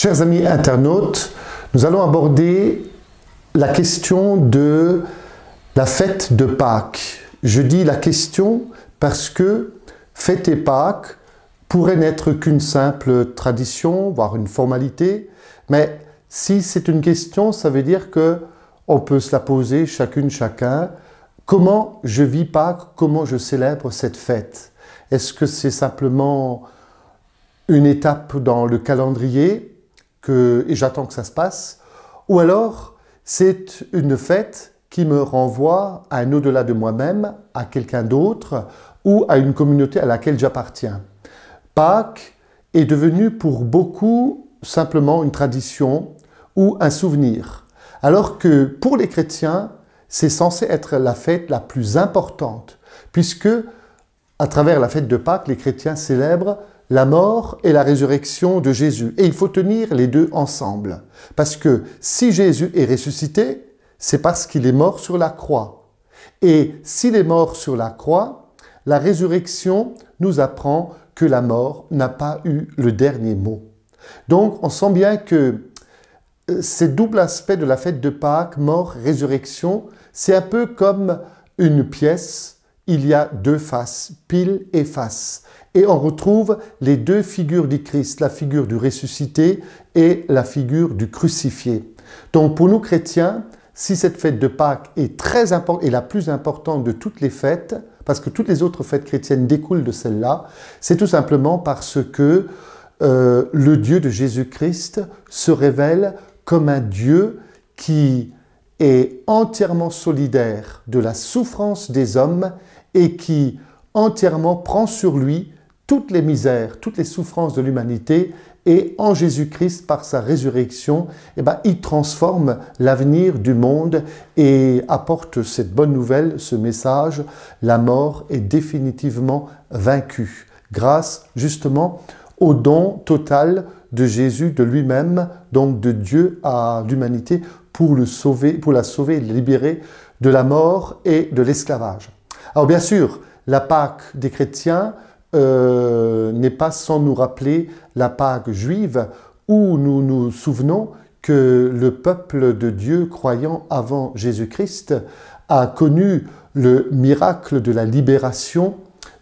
Chers amis internautes, nous allons aborder la question de la fête de Pâques. Je dis la question parce que fêter Pâques pourrait n'être qu'une simple tradition, voire une formalité, mais si c'est une question, ça veut dire que on peut se la poser chacune chacun. Comment je vis Pâques Comment je célèbre cette fête Est-ce que c'est simplement une étape dans le calendrier et j'attends que ça se passe, ou alors c'est une fête qui me renvoie à un au-delà de moi-même, à quelqu'un d'autre ou à une communauté à laquelle j'appartiens. Pâques est devenu pour beaucoup simplement une tradition ou un souvenir, alors que pour les chrétiens, c'est censé être la fête la plus importante, puisque à travers la fête de Pâques, les chrétiens célèbrent la mort et la résurrection de Jésus. Et il faut tenir les deux ensemble. Parce que si Jésus est ressuscité, c'est parce qu'il est mort sur la croix. Et s'il est mort sur la croix, la résurrection nous apprend que la mort n'a pas eu le dernier mot. Donc on sent bien que euh, ces doubles aspects de la fête de Pâques, mort, résurrection, c'est un peu comme une pièce il y a deux faces, pile et face. Et on retrouve les deux figures du Christ, la figure du ressuscité et la figure du crucifié. Donc pour nous chrétiens, si cette fête de Pâques est très et la plus importante de toutes les fêtes, parce que toutes les autres fêtes chrétiennes découlent de celle-là, c'est tout simplement parce que euh, le Dieu de Jésus-Christ se révèle comme un Dieu qui est entièrement solidaire de la souffrance des hommes et qui entièrement prend sur lui toutes les misères, toutes les souffrances de l'humanité et en Jésus-Christ, par sa résurrection, eh ben, il transforme l'avenir du monde et apporte cette bonne nouvelle, ce message, la mort est définitivement vaincue, grâce justement au don total de Jésus, de lui-même, donc de Dieu à l'humanité, pour, pour la sauver et la libérer de la mort et de l'esclavage. Alors bien sûr, la Pâque des chrétiens euh, n'est pas sans nous rappeler la Pâque juive où nous nous souvenons que le peuple de Dieu croyant avant Jésus-Christ a connu le miracle de la libération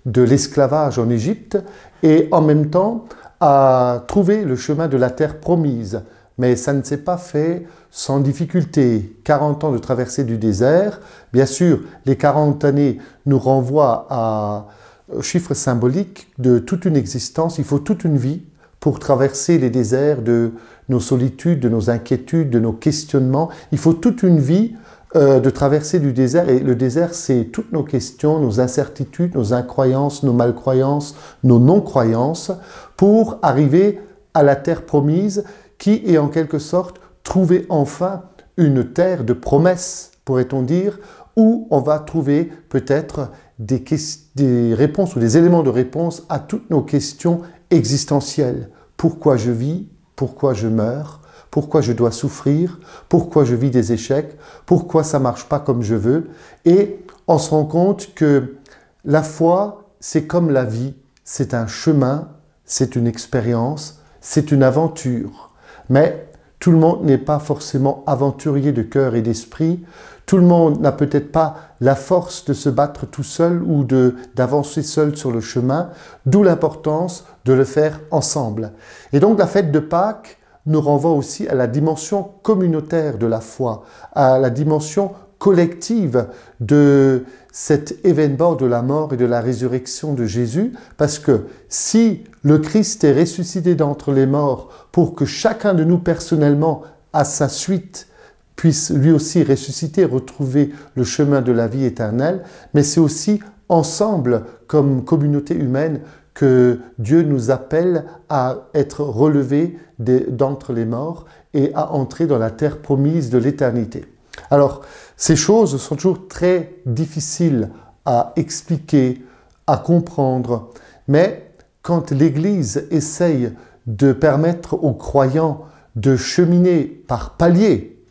de l'esclavage en Égypte et en même temps a trouvé le chemin de la terre promise, mais ça ne s'est pas fait sans difficulté. 40 ans de traversée du désert, bien sûr, les 40 années nous renvoient à euh, chiffre symbolique de toute une existence. Il faut toute une vie pour traverser les déserts de nos solitudes, de nos inquiétudes, de nos questionnements. Il faut toute une vie euh, de traverser du désert. Et le désert, c'est toutes nos questions, nos incertitudes, nos incroyances, nos malcroyances, nos non-croyances, pour arriver à la terre promise qui est en quelque sorte trouver enfin une terre de promesses, pourrait-on dire, où on va trouver peut-être des, réponses ou des éléments de réponse à toutes nos questions existentielles. Pourquoi je vis Pourquoi je meurs Pourquoi je dois souffrir Pourquoi je vis des échecs Pourquoi ça marche pas comme je veux Et on se rend compte que la foi, c'est comme la vie, c'est un chemin, c'est une expérience, c'est une aventure. Mais tout le monde n'est pas forcément aventurier de cœur et d'esprit. Tout le monde n'a peut-être pas la force de se battre tout seul ou d'avancer seul sur le chemin, d'où l'importance de le faire ensemble. Et donc la fête de Pâques nous renvoie aussi à la dimension communautaire de la foi, à la dimension collective de cet événement de la mort et de la résurrection de Jésus, parce que si le Christ est ressuscité d'entre les morts pour que chacun de nous personnellement, à sa suite, puisse lui aussi ressusciter, retrouver le chemin de la vie éternelle, mais c'est aussi ensemble, comme communauté humaine, que Dieu nous appelle à être relevé d'entre les morts et à entrer dans la terre promise de l'éternité. Alors, ces choses sont toujours très difficiles à expliquer, à comprendre, mais quand l'Église essaye de permettre aux croyants de cheminer par paliers,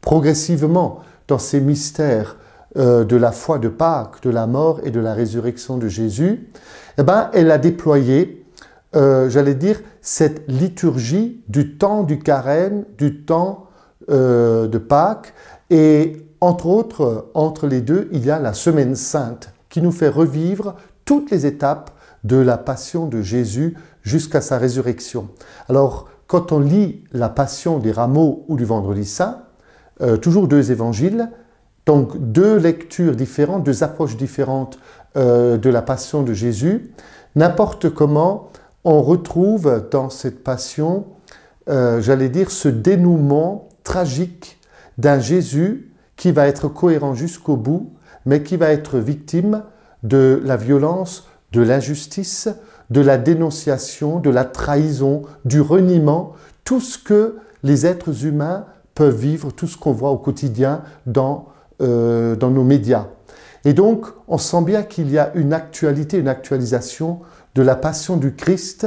progressivement, dans ces mystères euh, de la foi de Pâques, de la mort et de la résurrection de Jésus, eh ben, elle a déployé, euh, j'allais dire, cette liturgie du temps du carême, du temps euh, de Pâques, et entre autres, entre les deux, il y a la Semaine Sainte qui nous fait revivre toutes les étapes de la passion de Jésus jusqu'à sa résurrection. Alors, quand on lit la passion des rameaux ou du vendredi saint, euh, toujours deux évangiles, donc deux lectures différentes, deux approches différentes euh, de la passion de Jésus, n'importe comment, on retrouve dans cette passion, euh, j'allais dire, ce dénouement tragique d'un Jésus qui va être cohérent jusqu'au bout, mais qui va être victime de la violence, de l'injustice, de la dénonciation, de la trahison, du reniement, tout ce que les êtres humains peuvent vivre, tout ce qu'on voit au quotidien dans, euh, dans nos médias. Et donc, on sent bien qu'il y a une actualité, une actualisation de la passion du Christ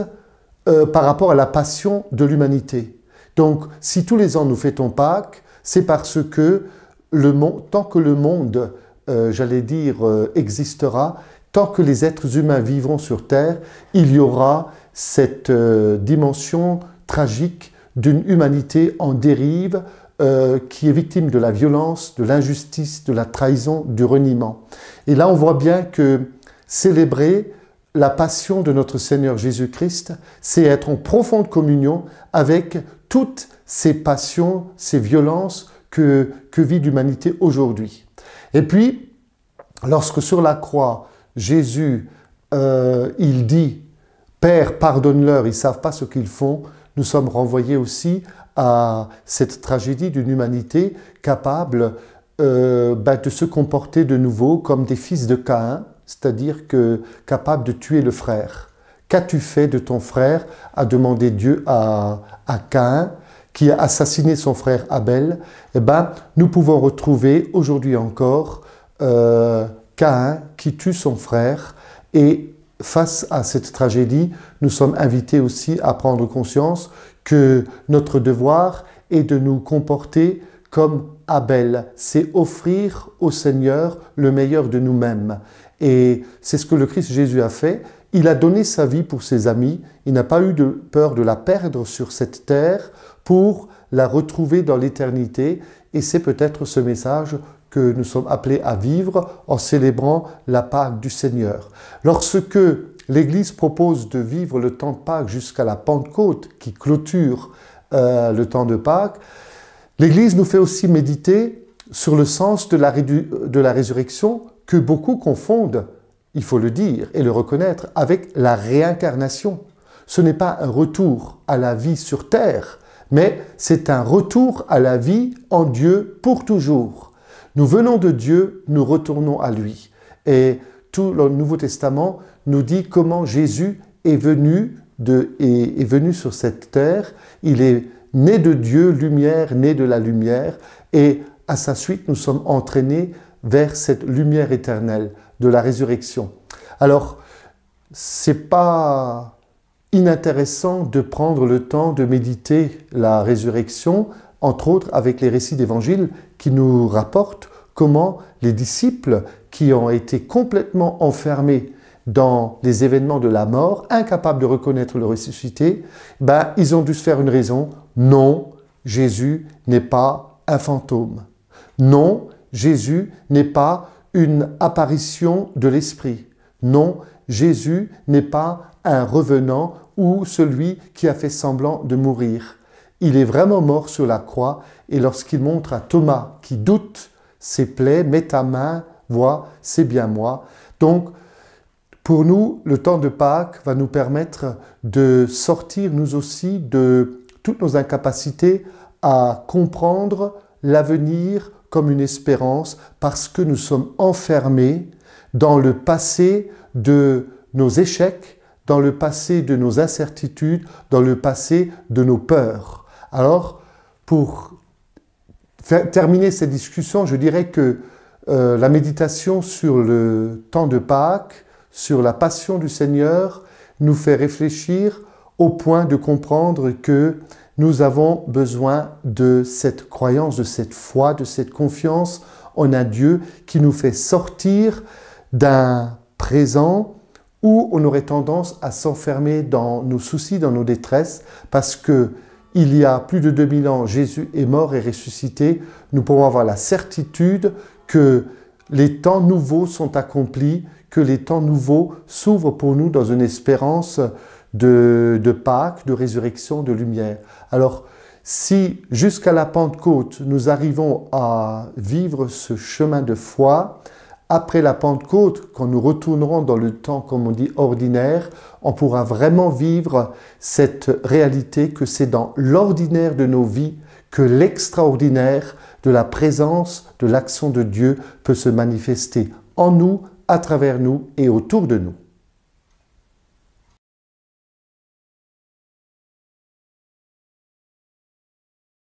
euh, par rapport à la passion de l'humanité. Donc, si tous les ans nous fêtons Pâques, c'est parce que tant que le monde, euh, j'allais dire, euh, existera, tant que les êtres humains vivront sur Terre, il y aura cette euh, dimension tragique d'une humanité en dérive qui est victime de la violence, de l'injustice, de la trahison, du reniement. Et là, on voit bien que célébrer la passion de notre Seigneur Jésus-Christ, c'est être en profonde communion avec toutes ces passions, ces violences que, vit l'humanité aujourd'hui. Et puis, lorsque sur la croix, Jésus, euh, il dit, Père, pardonne-leur, ils ne savent pas ce qu'ils font, nous sommes renvoyés aussi à cette tragédie d'une humanité capable euh, bah, de se comporter de nouveau comme des fils de Caïn, c'est-à-dire que capable de tuer le frère. Qu'as-tu fait de ton frère a demandé Dieu à, à Caïn, qui a assassiné son frère Abel. Eh bien, nous pouvons retrouver aujourd'hui encore euh, Caïn qui tue son frère. Et face à cette tragédie, nous sommes invités aussi à prendre conscience que notre devoir est de nous comporter comme Abel, c'est offrir au Seigneur le meilleur de nous-mêmes. Et c'est ce que le Christ Jésus a fait. Il a donné sa vie pour ses amis. Il n'a pas eu de peur de la perdre sur cette terre pour la retrouver dans l'éternité. Et c'est peut-être ce message que nous sommes appelés à vivre en célébrant la Pâque du Seigneur. Lorsque l'Église propose de vivre le temps de Pâques jusqu'à la Pentecôte qui clôture euh, le temps de Pâques, l'Église nous fait aussi méditer sur le sens de la résurrection que beaucoup confondent, il faut le dire et le reconnaître, avec la réincarnation. Ce n'est pas un retour à la vie sur Terre, mais c'est un retour à la vie en Dieu pour toujours. Nous venons de Dieu, nous retournons à lui. Et tout le Nouveau Testament nous dit comment Jésus est venu, de, est venu sur cette terre. Il est né de Dieu, lumière, né de la lumière. Et à sa suite, nous sommes entraînés vers cette lumière éternelle de la résurrection. Alors, c'est pas inintéressant de prendre le temps de méditer la résurrection, entre autres avec les récits d'évangile qui nous rapportent comment les disciples qui ont été complètement enfermés dans les événements de la mort, incapables de reconnaître le ressuscité, ben, ils ont dû se faire une raison. Non, Jésus n'est pas un fantôme. Non, Jésus n'est pas une apparition de l'Esprit. Non, Jésus n'est pas un revenant ou celui qui a fait semblant de mourir. Il est vraiment mort sur la croix et lorsqu'il montre à Thomas qui doute ses plaies, met ta main, vois, c'est bien moi. Donc, pour nous, le temps de Pâques va nous permettre de sortir nous aussi de toutes nos incapacités à comprendre l'avenir comme une espérance parce que nous sommes enfermés dans le passé de nos échecs, dans le passé de nos incertitudes, dans le passé de nos peurs. Alors, pour terminer cette discussion, je dirais que euh, la méditation sur le temps de Pâques, sur la passion du Seigneur, nous fait réfléchir au point de comprendre que nous avons besoin de cette croyance, de cette foi, de cette confiance en un Dieu qui nous fait sortir d'un présent où on aurait tendance à s'enfermer dans nos soucis, dans nos détresses, parce que il y a plus de 2000 ans, Jésus est mort et ressuscité. Nous pouvons avoir la certitude que les temps nouveaux sont accomplis, que les temps nouveaux s'ouvrent pour nous dans une espérance de, Pâques, de résurrection, de lumière. Alors, si jusqu'à la Pentecôte, nous arrivons à vivre ce chemin de foi, après la Pentecôte, quand nous retournerons dans le temps, comme on dit, ordinaire, on pourra vraiment vivre cette réalité que c'est dans l'ordinaire de nos vies que l'extraordinaire de la présence, de l'action de Dieu peut se manifester en nous, à travers nous et autour de nous.